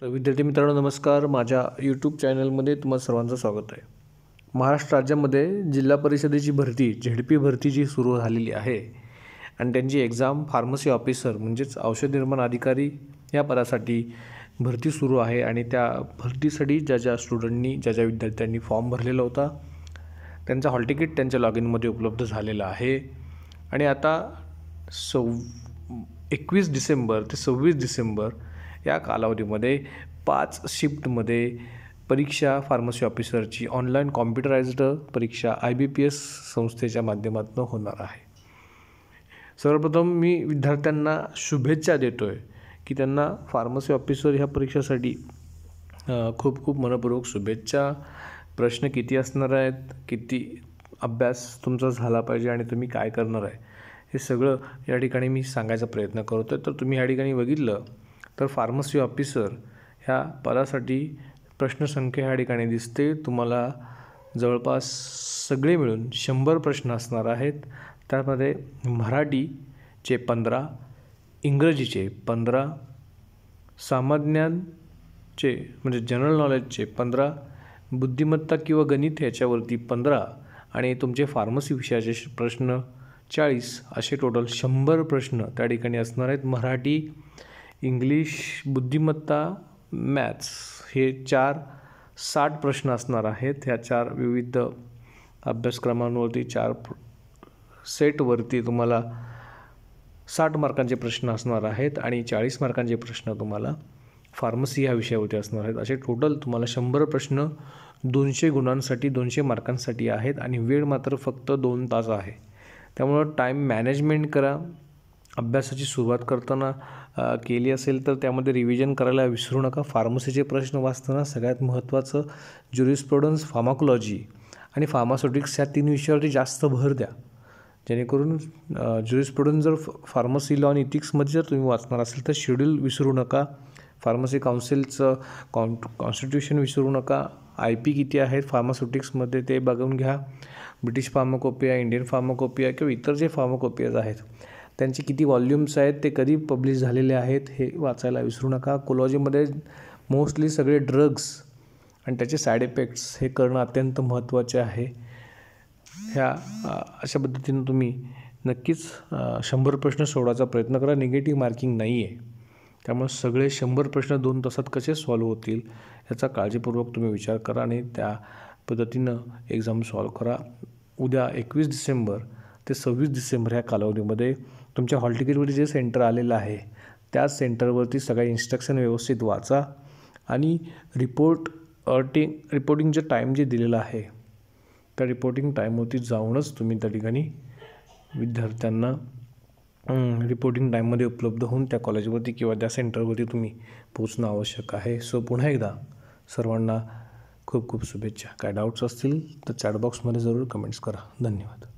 तर विद्यार्थी मित्रांनो नमस्कार माझ्या यूट्यूब चॅनलमध्ये तुम्हाला सर्वांचं स्वागत आहे महाराष्ट्र राज्यामध्ये जिल्हा परिषदेची भरती झेडपी भरती जी सुरू झालेली आहे आणि त्यांची एक्झाम फार्मसी ऑफिसर म्हणजेच औषध निर्माण अधिकारी या पदासाठी भरती सुरू आहे आणि त्या भरतीसाठी ज्या ज्या स्टुडंटनी ज्या ज्या विद्यार्थ्यांनी फॉर्म भरलेला होता त्यांचा हॉल तिकीट त्यांच्या लॉग इनमध्ये उपलब्ध झालेला आहे आणि आता सव् एकवीस डिसेंबर ते सव्वीस डिसेंबर या कालावधीमध्ये पाच शिफ्टमध्ये परीक्षा फार्मसी ऑफिसरची ऑनलाईन कॉम्प्युटराइज्ड परीक्षा आय बी पी एस संस्थेच्या माध्यमातून होणार आहे सर्वप्रथम मी विद्यार्थ्यांना शुभेच्छा देतो आहे की त्यांना फार्मसी ऑफिसर ह्या परीक्षेसाठी खूप खूप मनपूर्वक शुभेच्छा प्रश्न किती असणार आहेत किती अभ्यास तुमचा झाला पाहिजे आणि तुम्ही काय करणार आहे हे सगळं या ठिकाणी मी सांगायचा प्रयत्न करतो आहे तर तुम्ही या ठिकाणी बघितलं तर फार्मसी ऑफिसर ह्या पदासाठी प्रश्नसंख्या ह्या ठिकाणी दिसते तुम्हाला जवळपास सगळे मिळून शंभर प्रश्न असणार आहेत त्यामध्ये मराठीचे पंधरा इंग्रजीचे पंधरा सामान्यांचे म्हणजे जनरल नॉलेजचे पंधरा बुद्धिमत्ता किंवा गणित याच्यावरती पंधरा आणि तुमचे फार्मसी विषयाचे प्रश्न चाळीस असे टोटल शंभर प्रश्न त्या ठिकाणी असणार आहेत मराठी इंग्लिश बुद्धिमत्ता मॅथ्स हे चार साठ प्रश्न असणार आहेत ह्या चार विविध अभ्यासक्रमांवरती चार सेटवरती तुम्हाला साठ मार्कांचे प्रश्न असणार आहेत आणि चाळीस मार्कांचे प्रश्न तुम्हाला फार्मसी ह्या विषयावरती असणार आहेत असे टोटल तुम्हाला शंभर प्रश्न दोनशे गुणांसाठी दोनशे मार्कांसाठी आहेत आणि वेळ मात्र फक्त दोन तास आहे त्यामुळं टाईम मॅनेजमेंट करा अभ्यासाची सुरुवात करताना केली असेल तर त्यामध्ये रिव्हिजन करायला विसरू नका फार्मसीचे प्रश्न वाचताना सगळ्यात महत्त्वाचं ज्युरिस्प्रुडन्स फार्माकोलॉजी आणि फार्मास्युटिक्स ह्या तीन विषयावरती जास्त भर द्या जेणेकरून ज्युरिस्प्रुडन्स जर फार्मसी लॉ आणि इथिक्समध्ये जर तुम्ही वाचणार असेल तर शेड्यूल विसरू नका फार्मसी काउन्सिलचं कॉन कॉन्स्टिट्यूशन विसरू नका आय पी किती आहेत फार्मास्युटिक्समध्ये ते बघून घ्या ब्रिटिश फार्माकोपिया इंडियन फार्माकोपिया किंवा इतर जे फार्माकोपियाज आहेत त्यांचे किती वॉल्यूम्स आहेत ते कधी पब्लिश झालेले आहेत हे वाचायला विसरू नका कोलॉजीमध्ये मोस्टली सगळे ड्रग्स आणि त्याचे साईड इफेक्ट्स हे करणं अत्यंत महत्त्वाचे आहे ह्या अशा पद्धतीनं तुम्ही नक्कीच शंभर प्रश्न सोडायचा प्रयत्न करा निगेटिव्ह मार्किंग नाही आहे त्यामुळे सगळे शंभर प्रश्न दोन तासात कसे सॉल्व्ह होतील याचा काळजीपूर्वक तुम्ही विचार करा आणि त्या पद्धतीनं एक्झाम सॉल्व्ह करा उद्या एकवीस डिसेंबर ते सव्वीस डिसेंबर ह्या कालावधीमध्ये तुमच्या हॉल तिकीटवरती जे सेंटर आलेलं आहे त्या सेंटरवरती सगळ्या इन्स्ट्रक्शन व्यवस्थित वाचा आणि रिपोर्ट अर्टिंग रिपोर्टिंगचं टाईम जे दिलेलं आहे त्या रिपोर्टिंग टाईमवरती जाऊनच तुम्ही त्या ठिकाणी विद्यार्थ्यांना रिपोर्टिंग टाईममध्ये उपलब्ध होऊन त्या कॉलेजवरती किंवा त्या सेंटरवरती तुम्ही पोचणं आवश्यक आहे सो पुन्हा एकदा सर्वांना खूप खूप शुभेच्छा काय डाऊट्स असतील तर चॅटबॉक्समध्ये जरूर कमेंट्स करा धन्यवाद